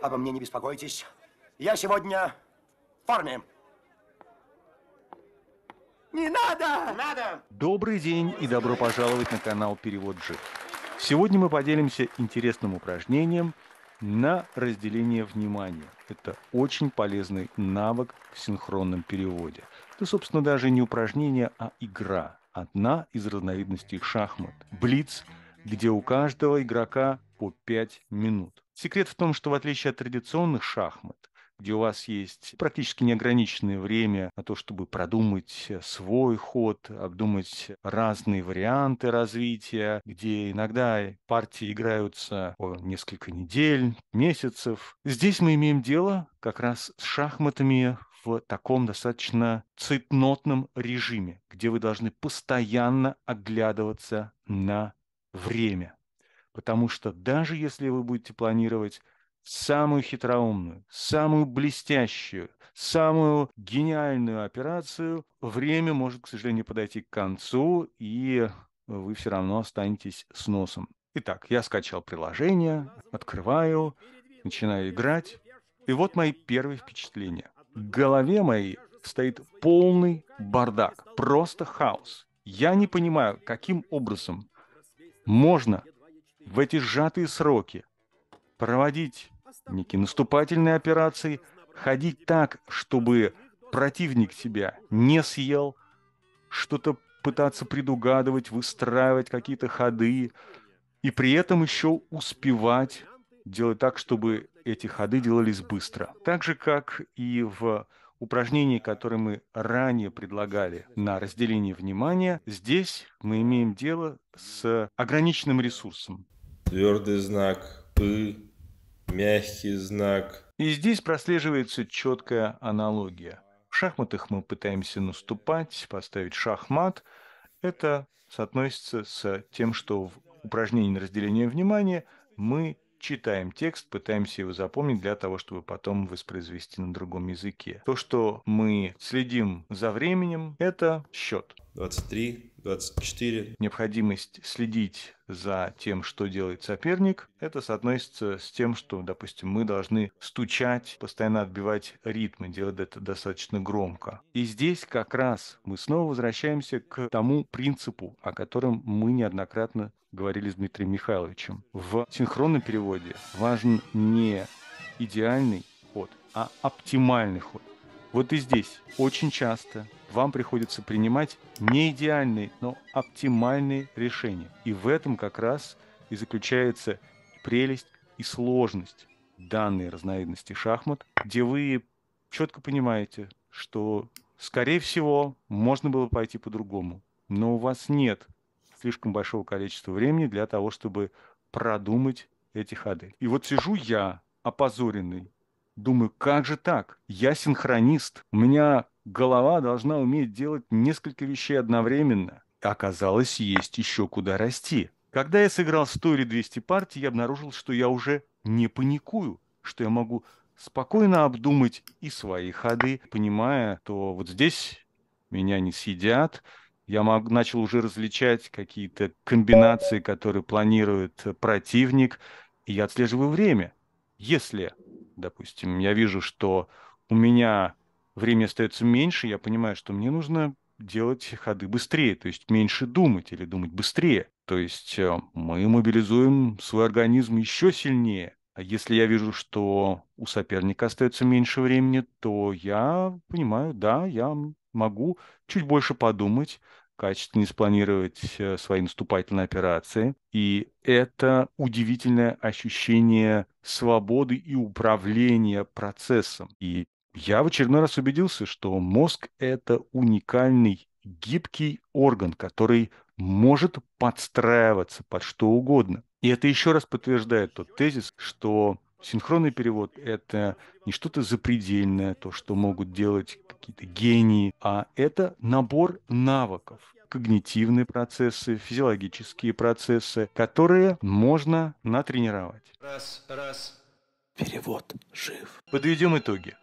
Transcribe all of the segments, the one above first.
Обо мне не беспокойтесь. Я сегодня в форме. Не надо! Надо! Добрый день и добро пожаловать на канал Перевод G. Сегодня мы поделимся интересным упражнением на разделение внимания. Это очень полезный навык в синхронном переводе. Это, собственно, даже не упражнение, а игра. Одна из разновидностей шахмат. Блиц, где у каждого игрока по 5 минут. Секрет в том, что в отличие от традиционных шахмат, где у вас есть практически неограниченное время на то, чтобы продумать э, свой ход, обдумать разные варианты развития, где иногда партии играются несколько недель, месяцев. Здесь мы имеем дело как раз с шахматами в таком достаточно цитнотном режиме, где вы должны постоянно оглядываться на время. Потому что даже если вы будете планировать самую хитроумную, самую блестящую, самую гениальную операцию, время может, к сожалению, подойти к концу, и вы все равно останетесь с носом. Итак, я скачал приложение, открываю, начинаю играть. И вот мои первые впечатления. В голове моей стоит полный бардак, просто хаос. Я не понимаю, каким образом можно в эти сжатые сроки проводить некие наступательные операции, ходить так, чтобы противник тебя не съел, что-то пытаться предугадывать, выстраивать какие-то ходы, и при этом еще успевать делать так, чтобы эти ходы делались быстро. Так же, как и в упражнении, которое мы ранее предлагали на разделение внимания, здесь мы имеем дело с ограниченным ресурсом твердый знак «ы», мягкий знак. И здесь прослеживается четкая аналогия. В шахматах мы пытаемся наступать, поставить шахмат. Это соотносится с тем, что в упражнении на разделение внимания мы читаем текст, пытаемся его запомнить для того, чтобы потом воспроизвести на другом языке. То, что мы следим за временем, это счет. 23, 24. Необходимость следить за тем, что делает соперник, это соотносится с тем, что, допустим, мы должны стучать, постоянно отбивать ритмы, делать это достаточно громко. И здесь как раз мы снова возвращаемся к тому принципу, о котором мы неоднократно говорили с Дмитрием Михайловичем. В синхронном переводе важен не идеальный ход, а оптимальный ход. Вот и здесь очень часто вам приходится принимать не идеальные, но оптимальные решения. И в этом как раз и заключается прелесть и сложность данной разновидности шахмат, где вы четко понимаете, что, скорее всего, можно было пойти по-другому. Но у вас нет слишком большого количества времени для того, чтобы продумать эти ходы. И вот сижу я, опозоренный, Думаю, как же так? Я синхронист. У меня голова должна уметь делать несколько вещей одновременно. Оказалось, есть еще куда расти. Когда я сыграл 100 или 200 партий, я обнаружил, что я уже не паникую, что я могу спокойно обдумать и свои ходы, понимая, то вот здесь меня не съедят, я мог, начал уже различать какие-то комбинации, которые планирует э, противник, и я отслеживаю время. Если допустим, я вижу, что у меня времени остается меньше, я понимаю, что мне нужно делать ходы быстрее, то есть меньше думать или думать быстрее. То есть э, мы мобилизуем свой организм еще сильнее. А Если я вижу, что у соперника остается меньше времени, то я понимаю, да, я могу чуть больше подумать, качественно спланировать э, свои наступательные операции. И это удивительное ощущение свободы и управления процессом. И я в очередной раз убедился, что мозг – это уникальный гибкий орган, который может подстраиваться под что угодно. И это еще раз подтверждает тот тезис, что Синхронный перевод — это не что-то запредельное, то, что могут делать какие-то гении, а это набор навыков, когнитивные процессы, физиологические процессы, которые можно натренировать. Раз, раз. Перевод жив. Подведем итоги.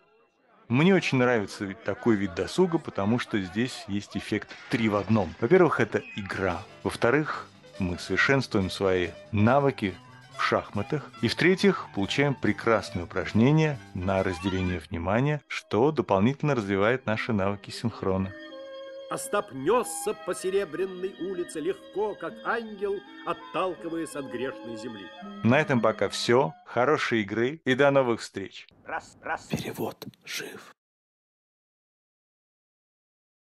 Мне очень нравится такой вид досуга, потому что здесь есть эффект три в одном. Во-первых, это игра. Во-вторых, мы совершенствуем свои навыки, в шахматах. И в-третьих, получаем прекрасные упражнения на разделение внимания, что дополнительно развивает наши навыки синхрона. Остап несся по серебряной улице легко, как ангел, отталкиваясь от грешной земли. На этом пока все. Хорошей игры и до новых встреч. Раз, раз. Перевод жив.